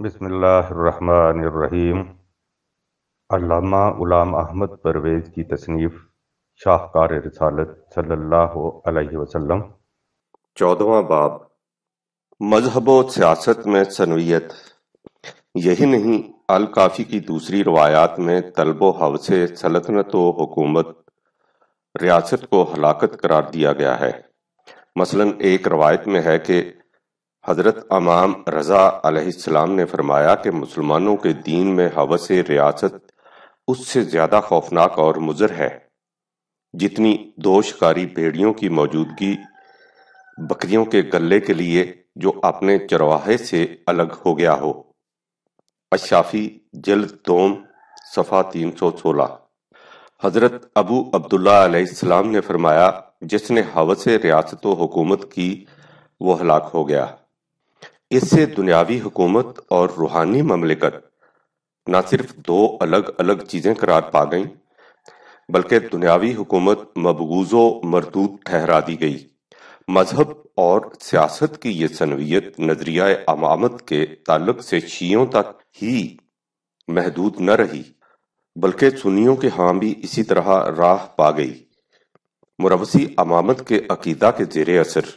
बसमीम अल्लामा ग़ुलाम अहमद परवेज़ की तसनीफ़ शाहकार रसालत अलैहि वसल्लम चौदवा बाब मजहब व सियासत में सनवियत यही नहीं अलकाफ़ी की दूसरी रवायात में तलब हवसे सल्तनत हुकूमत रियासत को हलाकत करार दिया गया है मसलन एक रवायत में है कि हजरत अमाम रज़ा अलैहिस्सलाम ने फरमाया कि मुसलमानों के दीन में हवस रियासत उससे ज़्यादा खौफनाक और मुजर है जितनी दोषकारी भेड़ियों की मौजूदगी बकरियों के गले के लिए जो अपने चरवाहे से अलग हो गया हो अशाफी जल्द दोम सफ़ा तीन सौ सोलह हजरत अबू अब्दुल्ला ने फरमाया जिसने हवस रियासत हुकूमत की वो हलाक हो गया इससे दुनियावी हुकूमत और रूहानी ममलिकत न सिर्फ दो अलग अलग चीज़ें करार पा गईं बल्कि दुनियावी हुकूमत मबगूजो मरदूद ठहरा दी गई मजहब और सियासत की ये सनवियत नजरिया अमामत के ताल्लक से शीयों तक ही महदूद न रही बल्कि सुनियों के हाँ भी इसी तरह राह पा गई मुरवसी अमामत के अकीदा के जेर असर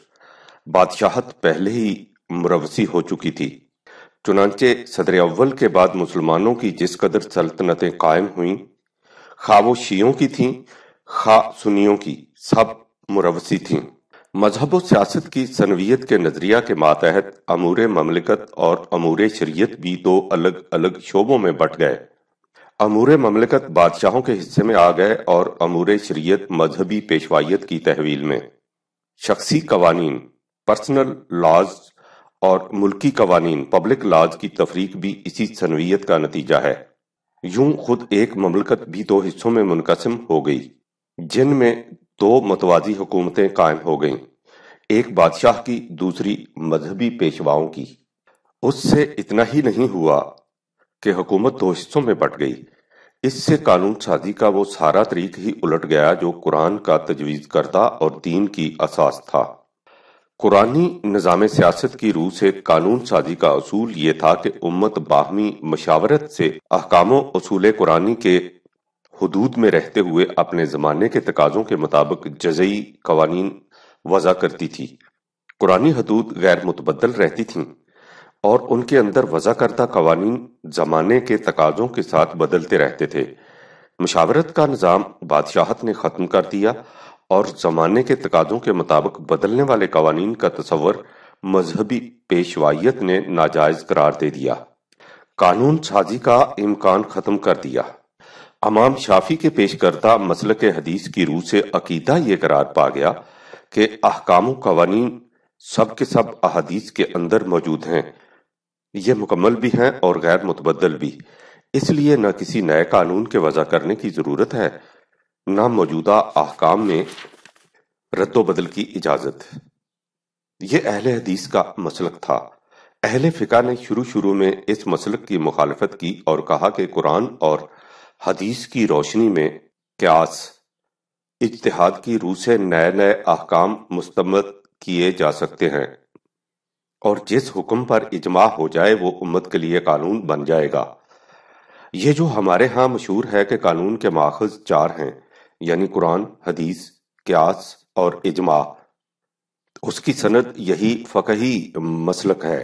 बादशाहत पहले ही मुरवसी हो चुकी थी चुनाचे सदर अव्वल के बाद मुसलमानों की जिस कदर सल्तनतें कायम हुई खा वो शीयों की थी खा सुनियों की सब मुरवसी थी मजहब सियासत की सनवियत के नज़रिया के मातहत अमूर ममलिकत और अमूर शरीयत भी दो अलग अलग शोबों में बट गए अमूर ममलिकत बादशाहों के हिस्से में आ गए और अमूर शरीयत मजहबी पेशवाइत की तहवील में शख्सी कवानीन पर्सनल लॉज और मुल्की कवानीन पब्लिक लाज की तफरीक भी इसी सनवीयत का नतीजा है यूं खुद एक ममलकत भी दो हिस्सों में मुनकसम हो गई जिनमें दो मतवाजी हुकूमतें कायम हो गईं एक बादशाह की दूसरी मजहबी पेशवाओं की उससे इतना ही नहीं हुआ कि हुकूमत दो हिस्सों में बट गई इससे कानून साजी का वो सारा तरीक ही उलट गया जो कुरान का तजवीज़ करता और दीन की असास था कुरानी निज़ाम सियासत की रूह से कानून साजी का असूल ये था कि उम्मत बाहमी मशावरत से अहकामों असूल कुरानी के हदूद में रहते हुए अपने ज़माने के तकाज़ों के मुताबिक जजई कवानीन वज़ा करती थी कुरानी हदूद गैर मुतबदल रहती थी और उनके अंदर वज़ा करदा कवानीन ज़माने के तकाज़ों के साथ बदलते रहते थे मशावरत का निज़ाम बादशाहत ने ख़त्म कर दिया और ज़माने के तकाज़ों के मुताबिक बदलने वाले कवानीन का तस्वर मजहबी पेशवाइत ने नाजायज करार दे दिया कानून साजी का इम्कान खत्म कर दिया अमाम शाफी के पेश करता मसल के हदीस की रूह से अकीदा ये करार पा गया कि अहकाम कवानी सब के सब अहदीस के अंदर मौजूद हैं ये मुकम्मल भी हैं और गैर मुतबदल भी इसलिए न किसी नए कानून के वजह करने की जरूरत है ना मौजूदा अहकाम में बदल की इजाज़त यह अहल हदीस का मसलक था अहले फ़िका ने शुरू शुरू में इस मसलक की मुखालफत की और कहा कि कुरान और हदीस की रोशनी में क्यास इजतहाद की रूह से नए नए अहकाम मुस्तमद किए जा सकते हैं और जिस हुक्म पर इजमा हो जाए वो उम्मत के लिए कानून बन जाएगा ये जो हमारे यहाँ मशहूर है कि कानून के माखज चार हैं यानी कुरान हदीस क्यास और इजमा उसकी सनद यही फ़कही मसलक है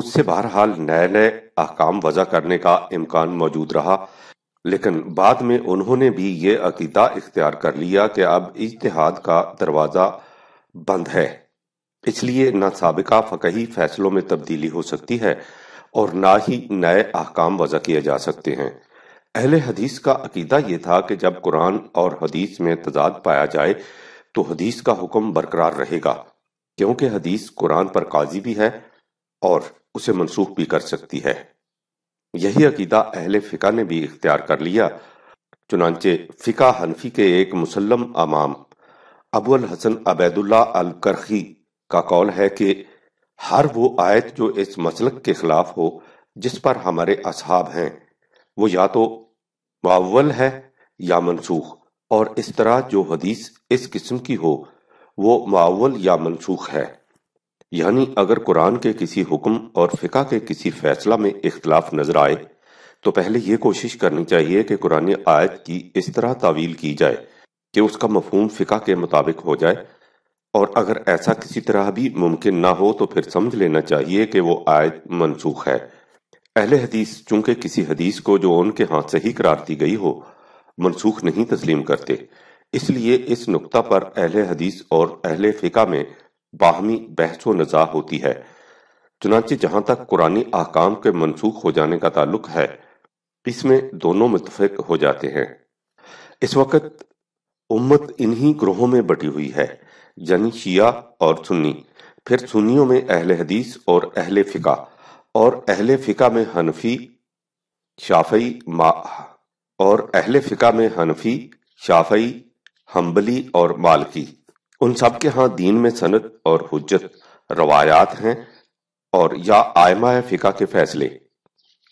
उससे बहरहाल नए नए अहकाम वजह करने का इम्कान मौजूद रहा लेकिन बाद में उन्होंने भी ये अकीदा इख्तियार कर लिया कि अब इज्तिहाद का दरवाज़ा बंद है इसलिए न सबका फ़कही फैसलों में तब्दीली हो सकती है और ना ही नए अहकाम वजह किए जा सकते हैं अहल हदीस का अकीदा यह था कि जब कुरान और हदीस में तजाद पाया जाए तो हदीस का हुक्म बरकरार रहेगा क्योंकि हदीस कुरान पर काजी भी है और उसे मनसूख भी कर सकती है यही अकीदा अहल फ़िका ने भी इख्तियार कर लिया चुनाचे फ़िका हनफी के एक मुसलम अमाम अबुल हसन अबैदुल्ला अल करखी का कौल है कि हर वो आयत जो इस मसलक के खिलाफ हो जिस पर हमारे असहाब हैं वो या तो मावल है या मनसूख और इस तरह जो हदीस इस किस्म की हो वो मावल या मनसूख है यानी अगर कुरान के किसी हुक्म और फिका के किसी फैसला में इख्तलाफ नजर आए तो पहले यह कोशिश करनी चाहिए कि कुरान आयत की इस तरह तावील की जाए कि उसका मफहूम फिका के मुताबिक हो जाए और अगर ऐसा किसी तरह भी मुमकिन ना हो तो फिर समझ लेना चाहिए कि वो आयत मनसूख है अहल हदीस चूंकि किसी हदीस को जो उनके हाथ से ही करार दी गई हो मनसूख नहीं तस्लीम करते इसलिए इस नुकता पर अहल हदीस और अहल फ़िका में बाहमी बहस व नज़ा होती है चुनाचे जहां तक कुरानी आकाम के मनसूख हो जाने का ताल्लुक है इसमें दोनों मुतफिक हो जाते हैं इस वक्त उम्मत इन्हीं ग्रोहों में बटी हुई है यानी शिया और सुन्नी फिर सुन्नियों में अहल हदीस और अहल फ़िका और अहले फ़िका में हनफी शाफई मा और अहले फ़िका में हनफी शाफई हम्बली और मालकी उन सब के यहाँ दीन में सनत और हजत रवायात हैं और या आयमा फ़िका के फैसले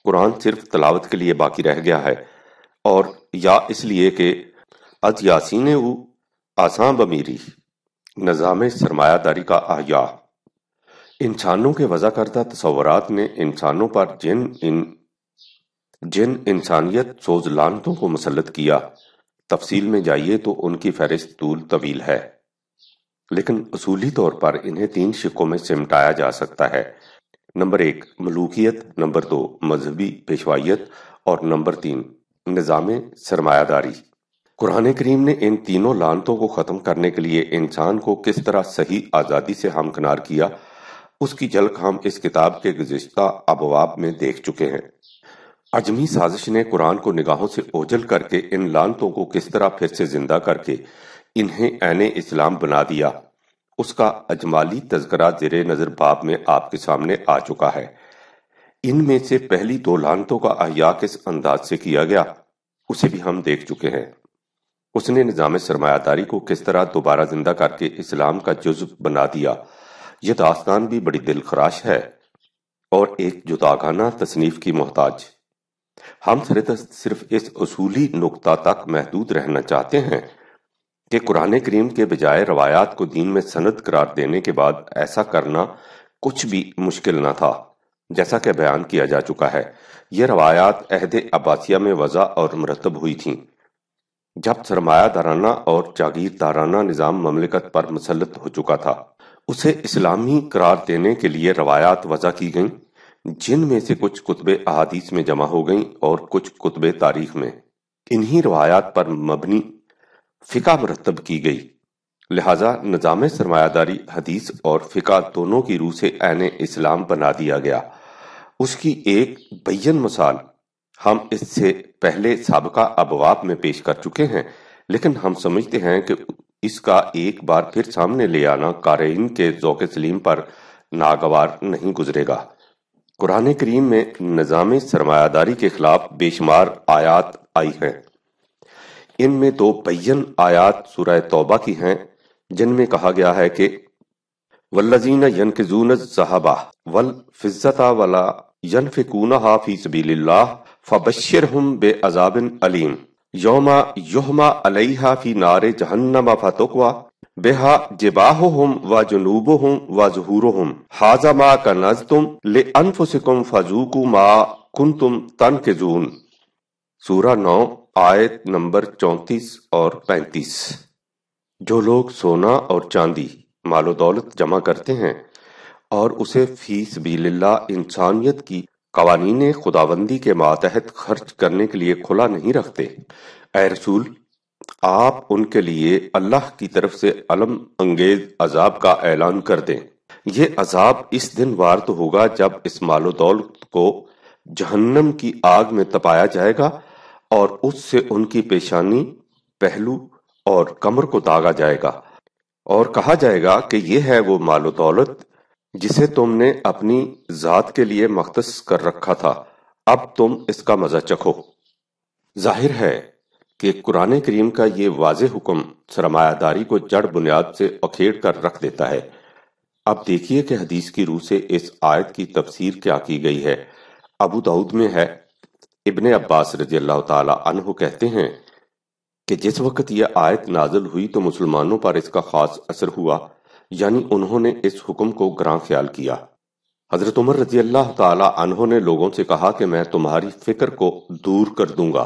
कुरान सिर्फ तलावत के लिए बाकी रह गया है और या इसलिए कि अज यासीन आसां बमीरी निज़ाम सरमायादारी का आया इंसानों के करता तस्वरत ने इंसानों पर जिन इन जिन इंसानियत सोज लानतों को मुसलत किया तफसील में जाइए तो उनकी फहरिस्त तूल तवील है लेकिन असूली तौर पर इन्हें तीन शिकों में सिमटाया जा सकता है नंबर एक मलूकियत नंबर दो मजहबी पेशवाइत और नंबर तीन निज़ाम सरमायादारी कुरान करीम ने इन तीनों लानतों को ख़त्म करने के लिए इंसान को किस तरह सही आज़ादी से हमकनार किया उसकी झलक हम इस किताब के गुजश्ता अबवाब में देख चुके हैं अजमी साजिश ने कुरान को निगाहों से ओझल करके इन लानतों को किस तरह फिर से जिंदा करके इन्हें ऐन इस्लाम बना दिया उसका अजमाली तस्करा जर नजर बाब में आपके सामने आ चुका है इनमें से पहली दो लानतों का अहिया किस अंदाज से किया गया उसे भी हम देख चुके हैं उसने निज़ाम सरमायादारी को किस तरह दोबारा जिंदा करके इस्लाम का जुज्व बना दिया ये दास्तान भी बड़ी दिलखराश है और एक जुदागाना तसनीफ की मोहताज हम सरदस्त सिर्फ इस असूली नुकता तक महदूद रहना चाहते हैं कि कुरान करीम के बजाय रवायात को दीन में सनद करार देने के बाद ऐसा करना कुछ भी मुश्किल न था जैसा कि बयान किया जा चुका है यह रवायात अहद अब्बासिया में वज़ा और मरतब हुई थी जब सरमायादाराना और जागीरदाराना निज़ाम ममलिकत पर मुसलत हो चुका था उसे इस्लामी करार देने के लिए रवायात वजह की गईं जिनमें से कुछ कुतबे अहादीस में जमा हो गईं और कुछ कुतबे तारीख में इन्हीं रवायात पर मबनी फ़िका मरतब की गई लिहाजा निज़ाम सरमायादारी हदीस और फ़िका दोनों की रूह से ऐन इस्लाम बना दिया गया उसकी एक बयन मिसाल हम इससे पहले सबका अबवाब में पेश कर चुके हैं लेकिन हम समझते हैं कि इसका एक बार फिर सामने ले आना कारेन के जौक सलीम पर नागवार नहीं गुजरेगा कुरान करीम में निज़ाम सरमायादारी के खिलाफ बेशुमार आयात आई हैं इनमें दो तो बैन आयात सुरह तोबा की हैं जिनमें कहा गया है कि वल्लजीन यनकजून जहाबा वल फिजता वला यनफिकून हाफी सबील्ला फ़बशर हम बे अजाबिन अलीम यौमा युहमा अलैहा फी नारे जहन्नम फतुकवा बेहा जिबाहुम व जुनूबुम व जहूरुम हाजा मा का नज तुम ले अनफुसिकुम फजूकु मा कुन तुम तन के जून सूरा नौ आयत नंबर चौंतीस और पैंतीस जो लोग सोना और चांदी मालो दौलत जमा करते हैं और उसे फीस बील्ला इंसानियत की कवानीन खुदाबंदी के मातहत खर्च करने के लिए खुला नहीं रखते ए रसूल आप उनके लिए अल्लाह की तरफ से अलम अंगेज अजाब का ऐलान कर दें यह अजाब इस दिन वार तो होगा जब इस मालो दौलत को जहन्नम की आग में तपाया जाएगा और उससे उनकी पेशानी पहलू और कमर को दागा जाएगा और कहा जाएगा कि यह है वो मालो दौलत जिसे तुमने अपनी जात के लिए मख्तस कर रखा था अब तुम इसका मजा चखो जाहिर है कि कुरान करीम का ये वाज हुक्म सरमायादारी को जड़ बुनियाद से अखेड़ कर रख देता है अब देखिए कि हदीस की रूह से इस आयत की तफसीर क्या की गई है अबू दाऊद में है इबन अब्बास रजी अल्लाह तह कहते हैं कि जिस वक्त यह आयत नाजल हुई तो मुसलमानों पर इसका खास असर हुआ यानी उन्होंने इस हुक्म को ग्रां ख्याल किया हजरत उमर रजी अल्लाह तहों ने लोगों से कहा कि मैं तुम्हारी फिक्र को दूर कर दूंगा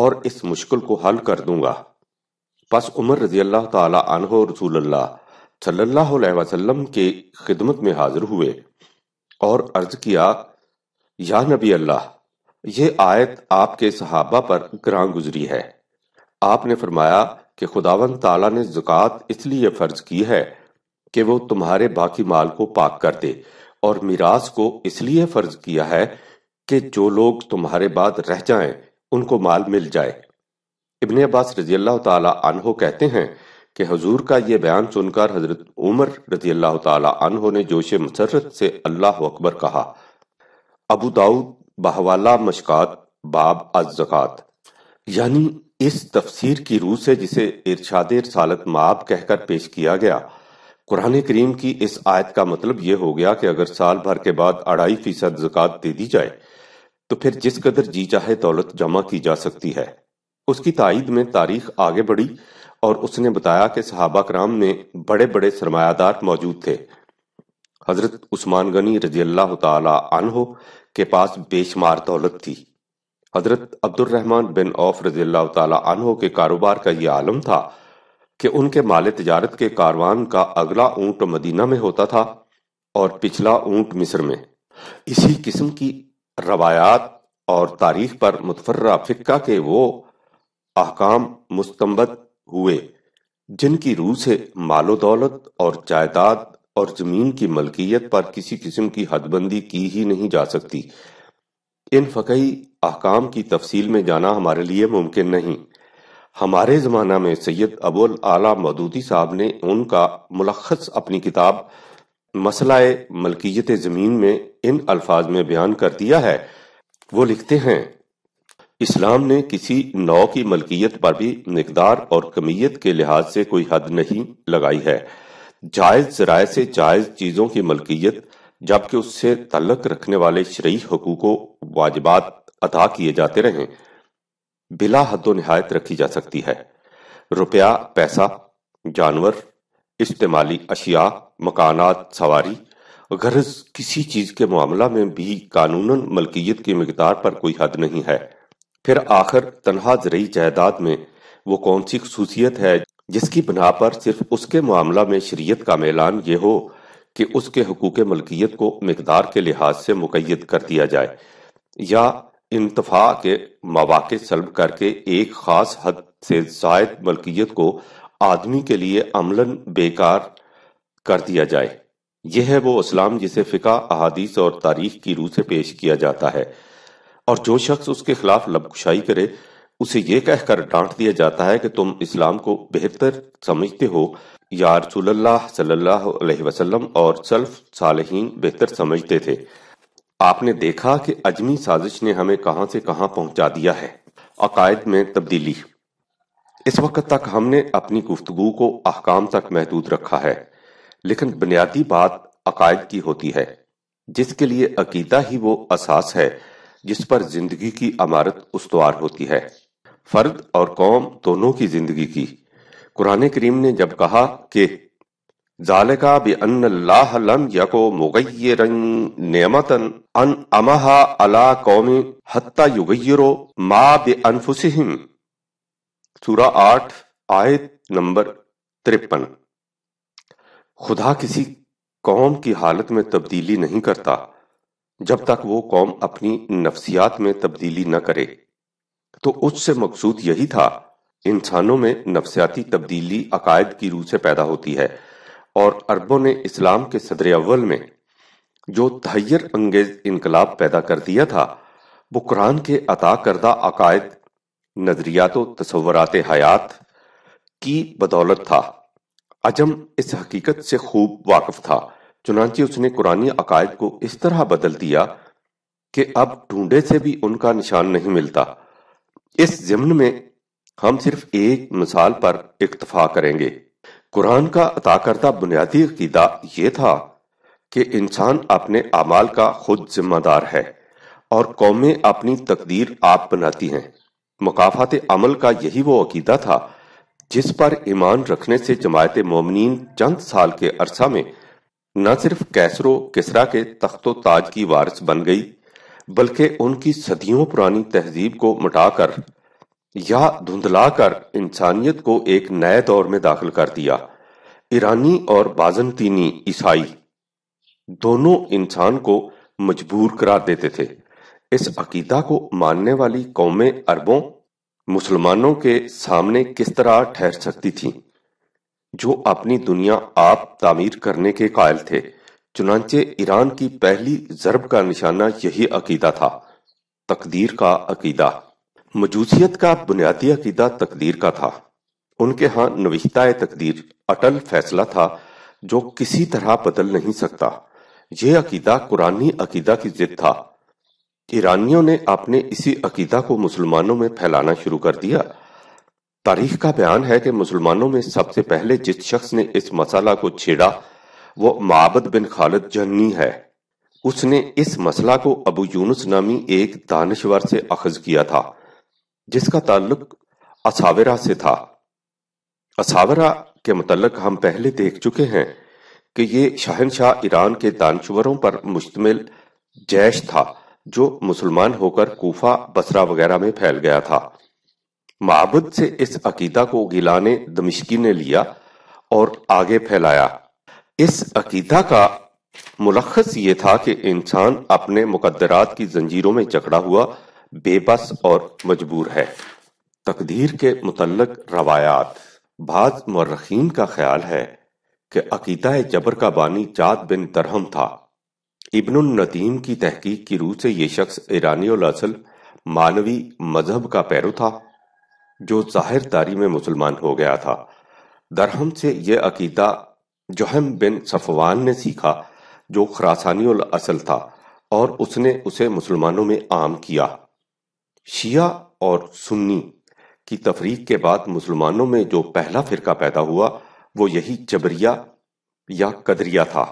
और इस मुश्किल को हल कर दूंगा बस उमर रजी अल्लाह तहो रसूल सल्लाम के खिदमत में हाजिर हुए और अर्ज किया या नबी अल्लाह ये आयत आपके सहाबा पर ग्रां गुजरी है आपने फरमाया कि खुदावन ताला ने जुकात इसलिए फर्ज की है कि वो तुम्हारे बाकी माल को पाक कर दे और मीरास को इसलिए फर्ज किया है कि जो लोग तुम्हारे बाद रह जाएं उनको माल मिल जाए इबन अब्बास रजी अल्लाह तहो कहते हैं कि हजूर का ये बयान सुनकर हजरत उमर रजी अल्लाह तहों ने जोश मसरत से अल्लाह अकबर कहा अबू दाऊद बहवाला मशकात बाब अजक़ात यानी इस तफसीर की रूह से जिसे इर्शाद रसालत माब कहकर पेश किया गया कुरान करीम की इस आयत का मतलब ये हो गया कि अगर साल भर के बाद अढ़ाई फीसद जक़ात दे दी जाए तो फिर जिस कदर जी चाहे दौलत जमा की जा सकती है उसकी तइद में तारीख आगे बढ़ी और उसने बताया कि सहाबा कराम में बड़े बड़े सरमायादार मौजूद थे हजरत उस्मान गनी रजी अल्लाह तहो के पास बेशुमार दौलत थी हजरत अब्दुलरहमान बिन औफ रजी अल्लाह तहो के कारोबार का ये आलम था कि उनके माल तजारत के कारवान का अगला ऊंट मदीना में होता था और पिछला ऊंट मिस्र में इसी किस्म की रवायात और तारीख पर मुतफर्रा फ़िक्का के वो अहकाम मुस्तमद हुए जिनकी रूह से मालो दौलत और जायदाद और ज़मीन की मलकियत पर किसी किस्म की हदबंदी की ही नहीं जा सकती इन फ़कही अहकाम की तफसील में जाना हमारे लिए मुमकिन नहीं हमारे ज़माना में सैयद अबुल आला मदूदी साहब ने उनका मुलखस अपनी किताब मसलाए मलकियत ज़मीन में इन अल्फाज में बयान कर दिया है वो लिखते हैं इस्लाम ने किसी नौ की मलकियत पर भी मकदार और कमीयत के लिहाज से कोई हद नहीं लगाई है जायज़ जराय से जायज़ चीज़ों की मलकियत जबकि उससे तलक रखने वाले शरीय हकूक वाजबात अदा किए जाते रहें बिला हदो नहायत रखी जा सकती है रुपया पैसा जानवर इस्तेमाली अशिया मकानात सवारी गरज किसी चीज के मामला में भी कानूनन मलकियत की मकदार पर कोई हद नहीं है फिर आखिर तनहा जरिए जायदाद में वो कौन सी खसूसियत है जिसकी बिना पर सिर्फ उसके मामला में शरीयत का मैलान ये हो कि उसके हकूक मलकियत को मकदार के लिहाज से मुकैद कर दिया जाए या इंतफा के मवाक सलब करके एक खास हद से जायद मलकियत को आदमी के लिए अमलन बेकार कर दिया जाए यह है वो इस्लाम जिसे फ़िका अहादीस और तारीख की रूह से पेश किया जाता है और जो शख्स उसके खिलाफ लबकुशाई करे उसे यह कह कहकर डांट दिया जाता है कि तुम इस्लाम को बेहतर समझते हो या रसूल सल्लल्लाहु और सल्फ सालहीन बेहतर समझते थे आपने देखा कि अजमी साजिश ने हमें कहां से कहां पहुंचा दिया है अकायद में तब्दीली इस वक्त तक हमने अपनी गुफ्तगु को अहकाम तक महदूद रखा है लेकिन बुनियादी बात अकायद की होती है जिसके लिए अकीदा ही वो असास है जिस पर जिंदगी की अमारत उसवार होती है फर्द और कौम दोनों की जिंदगी की कुरान करीम ने जब कहा कि जालिका बि लाह लम यको मुगय्यरन नेमतन अन अमहा अला कौमी हत्ता युगय्यरो मा बि अनफुसिहिम सूरा आठ आयत नंबर तिरपन खुदा किसी कौम की हालत में तब्दीली नहीं करता जब तक वो कौम अपनी नफसियात में तब्दीली न करे तो उससे मकसूद यही था इंसानों में नफसियाती तब्दीली अकायद की रूह से पैदा होती है और अरबों ने इस्लाम के सदर अव्वल में जो तहैर अंगेज इनकलाब पैदा कर दिया था वो कुरान के अता करदा अकायद नजरियात तस्वरत हयात की बदौलत था अजम इस हकीकत से खूब वाकफ था चुनाची उसने कुरानी अकायद को इस तरह बदल दिया कि अब ढूंढे से भी उनका निशान नहीं मिलता इस जिम्न में हम सिर्फ एक मिसाल पर इक्तफा करेंगे कुरान का अता करदा बुनियादी अकीदा ये था कि इंसान अपने अमाल का खुद जिम्मेदार है और कौमें अपनी तकदीर आप बनाती हैं मुकाफात अमल का यही वो अकीदा था जिस पर ईमान रखने से जमायत मोमिन चंद साल के अरसा में न सिर्फ कैसरो किसरा के तख्तो ताज की वारिस बन गई बल्कि उनकी सदियों पुरानी तहजीब को मिटाकर या धुंधलाकर इंसानियत को एक नए दौर में दाखिल कर दिया ईरानी और बाजनतीनी ईसाई दोनों इंसान को मजबूर करार देते थे इस अकीदा को मानने वाली कौमें अरबों मुसलमानों के सामने किस तरह ठहर सकती थी जो अपनी दुनिया आप तामीर करने के कायल थे चुनाचे ईरान की पहली जरब का निशाना यही अकीदा था तकदीर का अकीदा मजूसियत का बुनियादी अकीदा तकदीर का था उनके यहाँ नविश्ता तकदीर अटल फैसला था जो किसी तरह बदल नहीं सकता यह अकीदा कुरानी अकीदा की जिद था ईरानियों ने अपने इसी अकीदा को मुसलमानों में फैलाना शुरू कर दिया तारीख का बयान है कि मुसलमानों में सबसे पहले जिस शख्स ने इस मसला को छेड़ा वो माबद बिन खालिद जन्नी है उसने इस मसला को अबू यूनुस नामी एक दानश्वर से अखज किया था जिसका ताल्लुक असावरा से था असावरा के मतलब हम पहले देख चुके हैं कि ये शाहनशाह ईरान के दानशवरों पर मुश्तमिल जैश था जो मुसलमान होकर कूफा बसरा वगैरह में फैल गया था महाबद से इस अकीदा को गिलाने दमिश्की ने लिया और आगे फैलाया इस अकीदा का मुलखस ये था कि इंसान अपने मुकदरात की जंजीरों में जकड़ा हुआ बेबस और मजबूर है तकदीर के मुतलक रवायात बाज मर्रखीन का ख्याल है कि अकीदा जबर का बानी चाद बिन तरहम था इबन नदीम की तहकीक की रूह से ये शख्स ईरानी असल मानवी मजहब का पैरो था जो जाहिर तारी में मुसलमान हो गया था दरहम से यह अकीदा जोहम बिन सफवान ने सीखा जो खरासानी असल था और उसने उसे मुसलमानों में आम किया शिया और सुन्नी की तफरीक के बाद मुसलमानों में जो पहला फिरका पैदा हुआ वो यही जबरिया या कदरिया था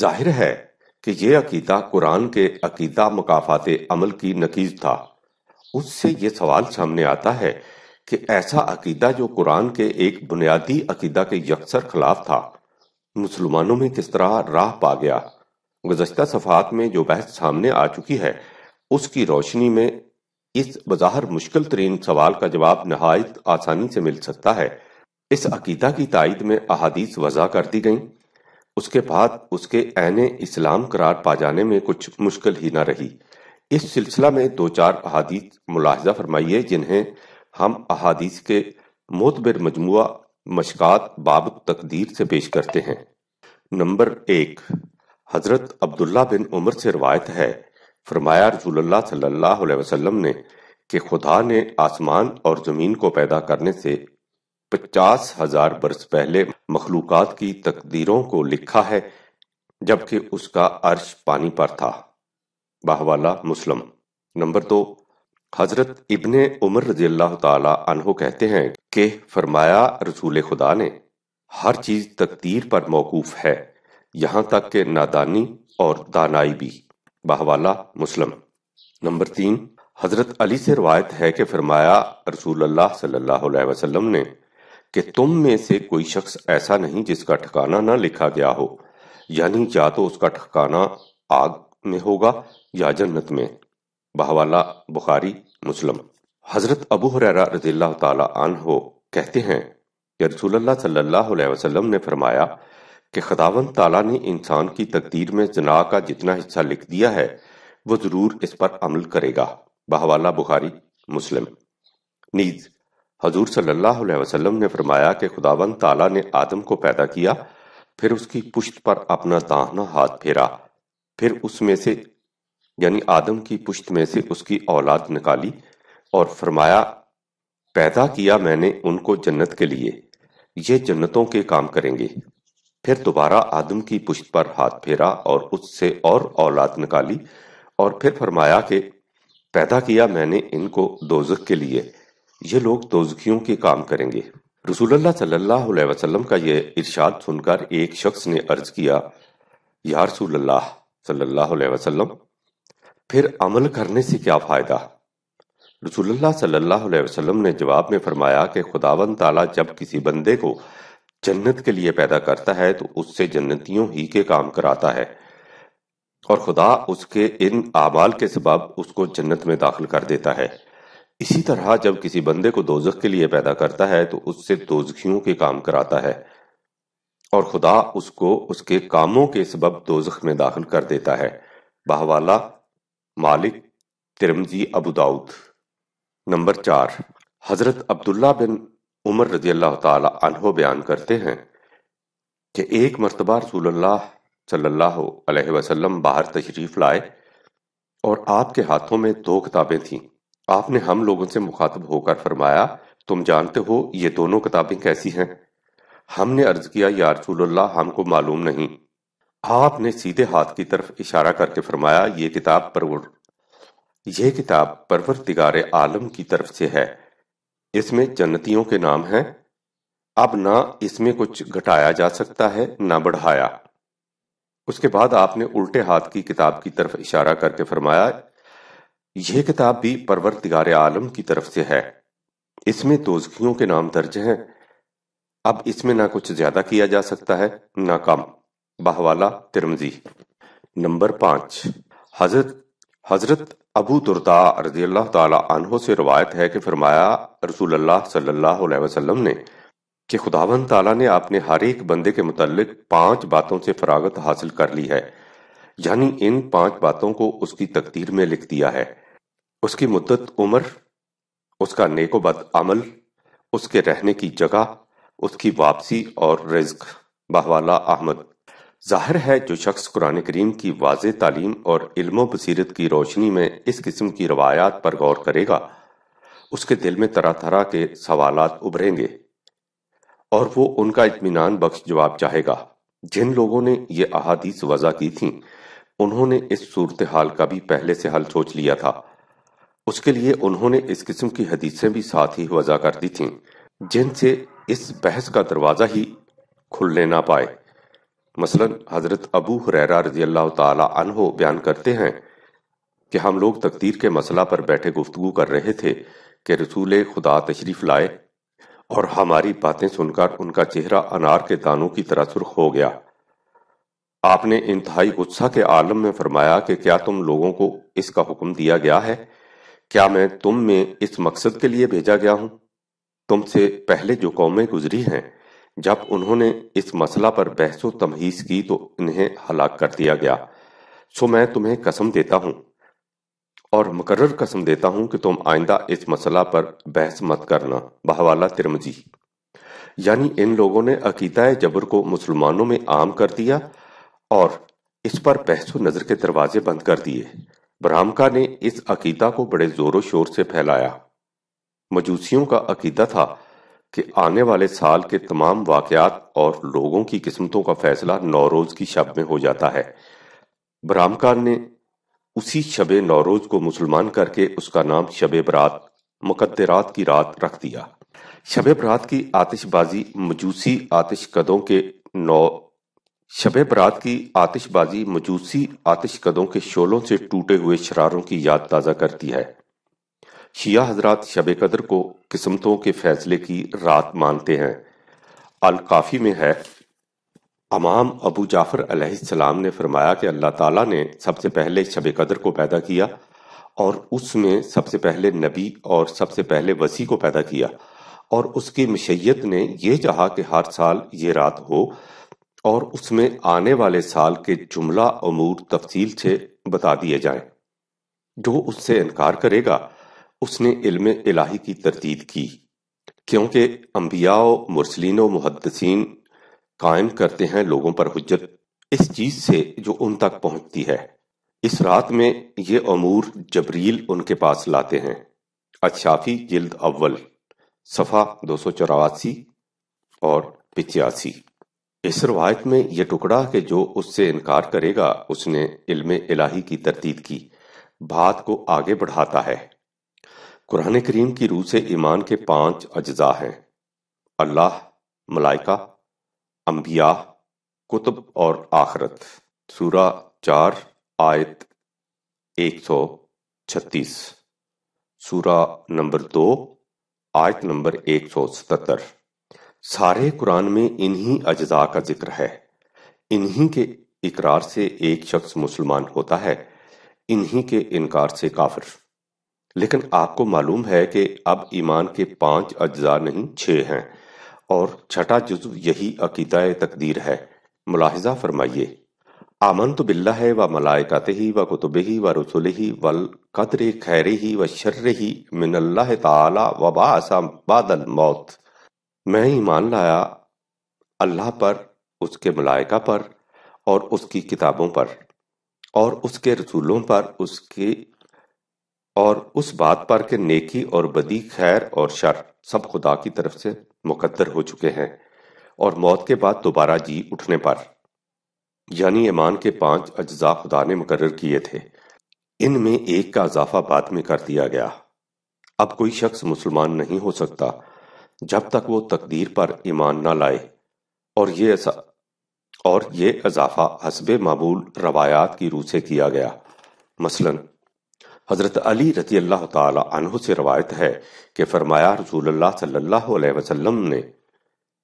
जाहिर है कि यह अकीदा कुरान के अकीदा मकाफात अमल की नकीज था उससे यह सवाल सामने आता है कि ऐसा अकीदा जो कुरान के एक बुनियादी अकीदा के यकसर खिलाफ था मुसलमानों में किस तरह राह पा गया गुजशत सफात में जो बहस सामने आ चुकी है उसकी रोशनी में इस बज़ाहिर मुश्किल तरीन सवाल का जवाब नहायत आसानी से मिल सकता है इस अकीदा की तायद में अहादीस वजह कर दी गई उसके बाद उसके ऐन इस्लाम करार पा जाने में कुछ मुश्किल ही न रही इस सिलसिला में दो चार अहादीस मुलाहजा फरमाइए जिन्हें हम अहादीस के मोतबिर मजमु मशकात बाब तकदीर से पेश करते हैं नंबर एक हजरत अब्दुल्ला बिन उमर से रवायत है फरमाया रसूलुल्लाह सल्लल्लाहु अलैहि वसल्लम ने कि खुदा ने आसमान और ज़मीन को पैदा करने से पचास हजार बरस पहले मखलूक की तकदीरों को लिखा है जबकि उसका अर्श पानी पर था बाहवाला मुस्लिम नंबर दो हजरत इबन उमर रजी अल्लाह कहते हैं कि फरमाया रसूल खुदा ने हर चीज तकदीर पर मौकूफ है यहां तक के नादानी और दानाई भी बहवाला मुस्लिम नंबर तीन हजरत अली से रवायत है कि फरमाया रसूल अल्लाह सल्लल्लाहु अलैहि वसल्लम ने कि तुम में से कोई शख्स ऐसा नहीं जिसका ठिकाना ना लिखा गया हो यानी या तो उसका ठिकाना आग में होगा या जन्नत में बहवाला बुखारी मुस्लिम हजरत अबू हुरैरा रजील्ला तन हो कहते हैं कि रसूलुल्लाह सल्लल्लाहु अलैहि वसल्लम ने फरमाया कि खदावन ताला ने इंसान की तकदीर में जना का जितना हिस्सा लिख दिया है वो जरूर इस पर अमल करेगा बहवाला बुखारी मुस्लिम नीज हजूर सल्लल्लाहु अलैहि वसल्लम ने फरमाया कि खुदावन ताला ने आदम को पैदा किया फिर उसकी पुश्त पर अपना दाहना हाथ फेरा फिर उसमें से यानी आदम की पुश्त में से उसकी औलाद निकाली और फरमाया पैदा किया मैंने उनको जन्नत के लिए ये जन्नतों के काम करेंगे फिर दोबारा आदम की पुष्ट पर हाथ फेरा और उससे और औलाद निकाली और फिर फरमाया कि पैदा किया मैंने इनको दोजख के लिए ये लोग दोजखियों के काम करेंगे रसूलुल्लाह सल्लल्लाहु अलैहि वसल्लम का ये इरशाद सुनकर एक शख्स ने अर्ज किया या रसूलुल्लाह सल्लल्लाहु अलैहि वसल्लम फिर अमल करने से क्या फायदा रसूलुल्लाह सल्लल्लाहु अलैहि वसल्लम ने जवाब में फरमाया कि खुदावन ताला जब किसी बंदे को जन्नत के लिए पैदा करता है तो उससे जन्नतियों ही के काम कराता है और खुदा उसके इन आमाल के सबब उसको जन्नत में दाखिल कर देता है इसी तरह जब किसी बंदे को दोजख के लिए पैदा करता है तो उससे दोजखियों के काम कराता है और खुदा उसको उसके कामों के सबब दोजख में दाखिल कर देता है बहवाला मालिक तिरमजी अबू दाऊद नंबर चार हजरत अब्दुल्ला बिन उमर रजी अल्लाह तहो बयान करते हैं कि एक मरतबा रसूलुल्लाह सल्लल्लाहु अलैहि वसल्लम बाहर तशरीफ लाए और आपके हाथों में दो किताबें थीं आपने हम लोगों से मुखातब होकर फरमाया तुम जानते हो ये दोनों किताबें कैसी हैं हमने अर्ज किया या रसूलुल्लाह हमको मालूम नहीं आपने सीधे हाथ की तरफ इशारा करके फरमाया ये किताब परवर यह किताब परवर तिगार आलम की तरफ से है इसमें जन्नतियों के नाम हैं अब ना इसमें कुछ घटाया जा सकता है ना बढ़ाया उसके बाद आपने उल्टे हाथ की किताब की तरफ इशारा करके फरमाया यह किताब भी परवरदिगार आलम की तरफ से है इसमें दोजखियों के नाम दर्ज हैं अब इसमें ना कुछ ज्यादा किया जा सकता है ना कम बहवाला तिरमजी नंबर पांच हजरत हजरत अबू तुरता रजी अल्लाह तहों से रवायत है कि फरमाया रसूल सल्लल्लाहु अलैहि वसल्लम ने कि खुदावन ताला ने अपने हर एक बंदे के मुतलक पांच बातों से फरागत हासिल कर ली है यानी इन पांच बातों को उसकी तकदीर में लिख दिया है उसकी मुद्दत उम्र उसका नेकोबद अमल उसके रहने की जगह उसकी वापसी और रिज्क बहवाला अहमद जाहिर है जो शख्स कुरान करीम की वाज तालीम और इल्म बसीरत की रोशनी में इस किस्म की रवायात पर गौर करेगा उसके दिल में तरह तरह के सवाल उभरेंगे और वो उनका इतमान बख्श जवाब चाहेगा जिन लोगों ने ये अहादीस वजह की थी उन्होंने इस सूरत हाल का भी पहले से हल सोच लिया था उसके लिए उन्होंने इस किस्म की हदीसें भी साथ ही वजह कर दी थीं जिनसे इस बहस का दरवाज़ा ही खुलने ना पाए मसलन हजरत अबू हुरैरा रजी अल्लाह तहो बयान करते हैं कि हम लोग तकदीर के मसला पर बैठे गुफ्तु कर रहे थे कि रसूल खुदा तशरीफ लाए और हमारी बातें सुनकर उनका चेहरा अनार के दानों की तरह सुर्ख हो गया आपने इंतहाई गुस्सा के आलम में फरमाया कि क्या तुम लोगों को इसका हुक्म दिया गया है क्या मैं तुम में इस मकसद के लिए भेजा गया हूं तुमसे पहले जो कौमें गुजरी हैं जब उन्होंने इस मसला पर बहसो तमहीस की तो इन्हें हलाक कर दिया गया सो मैं तुम्हें कसम देता हूं और मुकर्र कसम देता हूं कि तुम आइंदा इस मसला पर बहस मत करना बहवाला तिरमजी यानी इन लोगों ने अकीदा जबर को मुसलमानों में आम कर दिया और इस पर बहसो नजर के दरवाजे बंद कर दिए ब्राह्मका ने इस अकीदा को बड़े जोरों शोर से फैलाया मजूसियों का अकीदा था कि आने वाले साल के तमाम वाकयात और लोगों की किस्मतों का फैसला नौरोज की शब में हो जाता है बरामकान ने उसी शब नौरोज को मुसलमान करके उसका नाम शब बरात मुकद्दरात की रात रख दिया शब बरात की आतिशबाजी मजूसी आतिश कदों के नौ शब बरात की आतिशबाजी मजूसी आतिश कदों के शोलों से टूटे हुए शरारों की याद ताज़ा करती है शिया हजरात शब कदर को किस्मतों के फैसले की रात मानते हैं अलकाफ़ी में है अमाम अबू जाफ़र अलैहिस्सलाम ने फरमाया कि अल्लाह ताला ने सबसे पहले शब कदर को पैदा किया और उसमें सबसे पहले नबी और सबसे पहले वसी को पैदा किया और उसकी मशैत ने यह चाहा कि हर साल ये रात हो और उसमें आने वाले साल के जुमला अमूर तफसील से बता दिए जाए जो उससे इनकार करेगा उसने इल्म इलाही की तरतीब की क्योंकि अम्बियाओ मुरसलिन मुहदसिन कायम करते हैं लोगों पर हजत इस चीज से जो उन तक पहुंचती है इस रात में ये अमूर जबरील उनके पास लाते हैं अशाफी जिल्द अव्वल सफ़ा दो सौ चौरासी और पिचासी इस रवायत में यह टुकड़ा कि जो उससे इनकार करेगा उसने इल्म इलाही की तरतीब की बात को आगे बढ़ाता है कुरान करीम की रूह से ईमान के पांच अज्जा हैं अल्लाह मलाइका अम्बिया कुतुब और आखरत सूरा चार आयत एक सौ छत्तीस सूरा नंबर दो आयत नंबर एक सौ सतहत्तर सारे कुरान में इन्हीं अज्जा का जिक्र है इन्हीं के इकरार से एक शख्स मुसलमान होता है इन्हीं के इनकार से काफिर लेकिन आपको मालूम है कि अब ईमान के पांच अज्जा नहीं छे हैं और छठा जुज्व यही अकीदा तकदीर है मुलाहिजा फरमाइए आमन तो बिल्ला है व मलायकत ही व कुतुब ही व रसुल ही वल कदर खैर ही व शर्र ही मिनल्ला ताला व बासा बादल मौत मैं ईमान लाया अल्लाह पर उसके मलायका पर और उसकी किताबों पर और उसके रसूलों पर उसके और उस बात पर के नेकी और बदी खैर और शर सब खुदा की तरफ से मुकद्दर हो चुके हैं और मौत के बाद दोबारा जी उठने पर यानी ईमान के पांच अज्जा खुदा ने मुकर किए थे इनमें एक का इजाफा बाद में कर दिया गया अब कोई शख्स मुसलमान नहीं हो सकता जब तक वो तकदीर पर ईमान ना लाए और ये और ये अजाफा हसब मामूल रवायात की रूह से किया गया मसलन हज़रत अली रती अल्लाह तह से रवायत है कि फरमाया रसूल सल्लल्लाहु अलैहि वसल्लम ने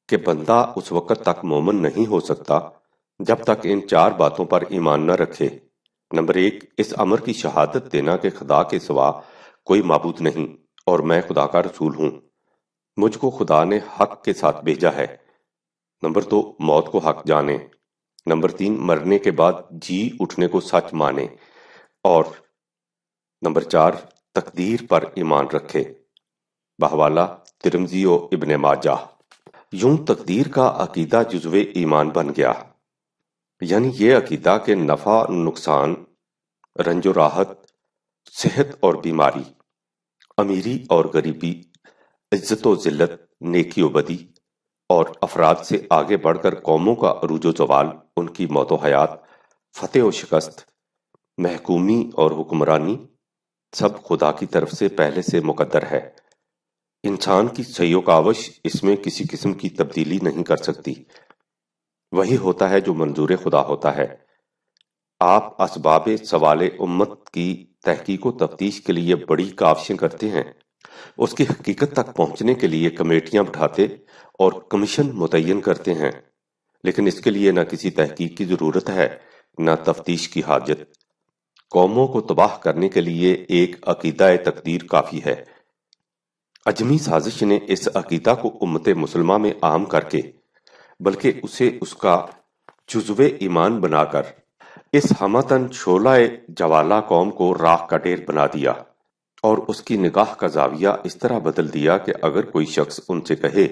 कि बंदा उस वक़्त तक मोमन नहीं हो सकता जब तक इन चार बातों पर ईमान न रखे नंबर एक इस अमर की शहादत देना के खुदा के सिवा कोई मबूद नहीं और मैं खुदा का रसूल हूँ मुझको खुदा ने हक के साथ भेजा है नंबर दो तो, मौत को हक जाने नंबर तीन मरने के बाद जी उठने को सच माने और नंबर चार तकदीर पर ईमान रखे बहवाला तिरमजी व इबन माजा यूं तकदीर का अकीदा जुजवे ईमान बन गया यानी ये अकीदा के नफ़ा नुकसान रंजो राहत सेहत और बीमारी अमीरी और गरीबी इज्जत जिल्लत नेकी बदी और अफराद से आगे बढ़कर कौमों का अरूजो जवाल उनकी मौत हयात फतेह व शिकस्त महकूमी और हुक्मरानी सब खुदा की तरफ से पहले से मुकद्दर है इंसान की सहयोगावश इसमें किसी किस्म की तब्दीली नहीं कर सकती वही होता है जो मंजूर खुदा होता है आप असबाब सवाल उम्मत की तहकीक तफ्तीश के लिए बड़ी काविशें करते हैं उसकी हकीकत तक पहुंचने के लिए कमेटियां बैठाते और कमीशन मुतयन करते हैं लेकिन इसके लिए न किसी तहकीक की जरूरत है न तफ्तीश की हाजत कौमों को तबाह करने के लिए एक अकीदा तकदीर काफ़ी है अजमी साजिश ने इस अकीदा को उम्मत मुसलमा में आम करके बल्कि उसे उसका जुजवे ईमान बनाकर इस हमतन शोला जवाला कौम को राख का ढेर बना दिया और उसकी निगाह का जाविया इस तरह बदल दिया कि अगर कोई शख्स उनसे कहे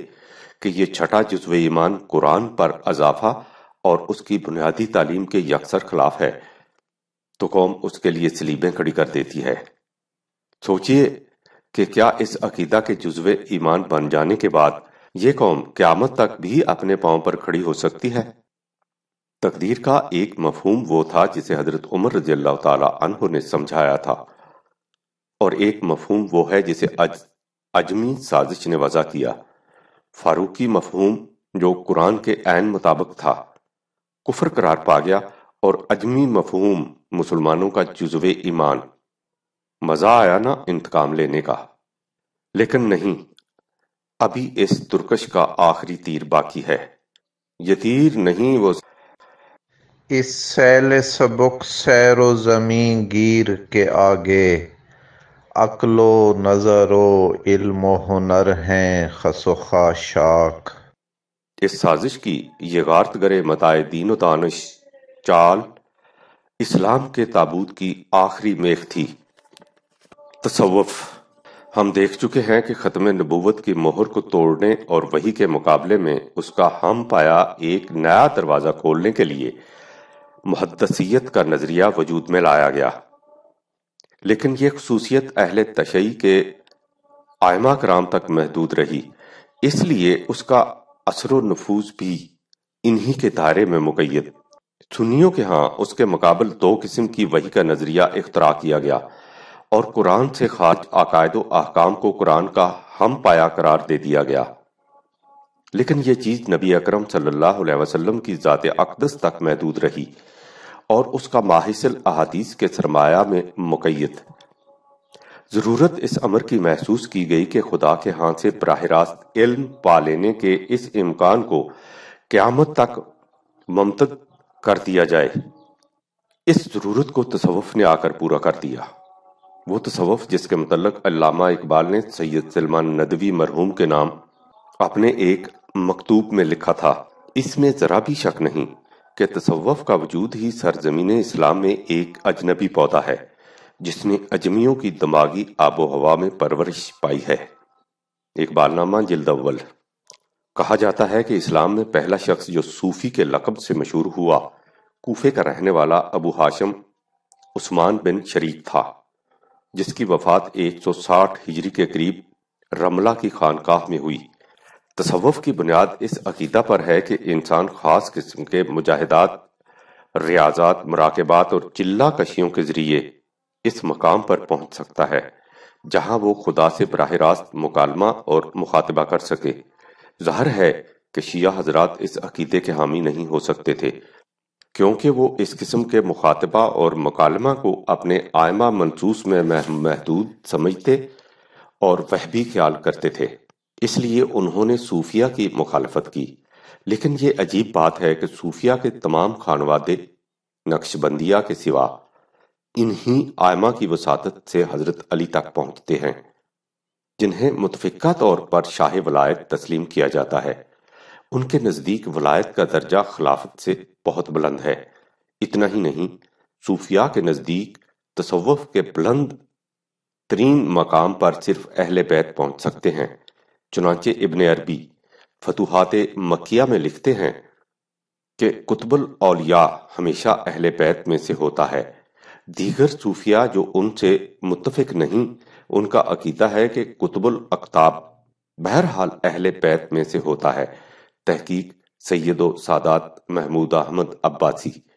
कि यह छठा जुजवे ईमान कुरान पर अजाफा और उसकी बुनियादी तालीम के यकसर खिलाफ है तो कौम उसके लिए सलीबें खड़ी कर देती है सोचिए कि क्या इस अकीदा के जुज्वे ईमान बन जाने के बाद ये कौम क्यामत तक भी अपने पाँव पर खड़ी हो सकती है तकदीर का एक मफहूम वो था जिसे हजरत उमर रजी अल्लाह ने समझाया था और एक मफहूम वो है जिसे अज अजमी साजिश ने वजह किया फारूकी मफहूम जो कुरान के आन मुताबिक था कुफर करार पा गया और अजमी मफहूम मुसलमानों का जुजव ईमान मज़ा आया ना इंतकाम लेने का लेकिन नहीं अभी इस तुर्कश का आखिरी तीर बाकी है ये तीर नहीं वो इस सैल सबुक सैरो जमीन गिर के आगे अकलो नज़रो इल्मो हुनर हैं खसोखा शाख इस साजिश की ये गारत गरे मताए दीनो तानश चाल इस्लाम के ताबूत की आखिरी मेख थी तसवुफ हम देख चुके हैं कि ख़त्म नबूवत की मोहर को तोड़ने और वही के मुकाबले में उसका हम पाया एक नया दरवाज़ा खोलने के लिए मुहदसियत का नज़रिया वजूद में लाया गया लेकिन यह खसूसियत अहल तशई के आयमा कराम तक महदूद रही इसलिए उसका असर नफूज भी इन्हीं के दायरे में मुकैद सुन्नियों के यहाँ उसके मुकाबले दो किस्म की वही का नजरिया इख्तरा किया गया और कुरान से खारिज अकायद अहकाम को कुरान का हम पाया करार दे दिया गया लेकिन यह चीज नबी अकरम सल्लल्लाहु अलैहि वसल्लम की ज़ात अकदस तक महदूद रही और उसका माहिसल अहादीस के सरमाया में मुकैद ज़रूरत इस अमर की महसूस की गई कि खुदा के हाथ से बरह रास्त इल्म पा लेने के इस इम्कान को क्यामत तक ममतद कर दिया जाए इस ज़रूरत को तसवफ ने आकर पूरा कर दिया वो तसवफ जिसके मतलब अलामा इकबाल ने सैयद सलमान नदवी मरहूम के नाम अपने एक मकतूब में लिखा था इसमें ज़रा भी शक नहीं कि तसवफ का वजूद ही सरजमीन इस्लाम में एक अजनबी पौधा है जिसने अजमियों की दिमागी आबो हवा में परवरिश पाई है इकबालनामा जिल्दवल कहा जाता है कि इस्लाम में पहला शख्स जो सूफी के लकब से मशहूर हुआ कूफे का रहने वाला अबू हाशम उस्मान बिन शरीक था जिसकी वफात 160 हिजरी के करीब रमला की खानकाह में हुई तसव्वुफ की बुनियाद इस अकीदा पर है कि इंसान ख़ास किस्म के मुजाहिदात रियाजात मराकबात और चिल्ला कशियों के ज़रिए इस मकाम पर पहुंच सकता है जहां वो खुदा से बरह रास्त मुकालमा और मुखातबा कर सके जाहिर है कि शिया हजरात इस अकीदे के हामी नहीं हो सकते थे क्योंकि वो इस किस्म के मुखातबा और मकालमा को अपने आयमा मनसूस में महदूद समझते और वह भी ख्याल करते थे इसलिए उन्होंने सूफिया की मुखालफत की लेकिन ये अजीब बात है कि सूफिया के तमाम खानवादे नक्शबंदिया के सिवा इन्हीं आयमा की वसादत से हजरत अली तक पहुंचते हैं जिन्हें मुतफिका तौर पर शाह वलायत तस्लीम किया जाता है उनके नज़दीक वलायत का दर्जा खिलाफत से बहुत बुलंद है इतना ही नहीं सूफिया के नज़दीक तसवुफ़ के बुलंद तरीन मकाम पर सिर्फ अहल बैत पहुंच सकते हैं चुनाचे इबन अरबी फतूहत मकिया में लिखते हैं कि कुतबुल औलिया हमेशा अहल बैत में से होता है दीगर सूफिया जो उनसे मुतफिक नहीं उनका अकीदा है कि कुतुबुल अकताब बहरहाल अहले पैत में से होता है तहकीक सैयदो सादात महमूद अहमद अब्बासी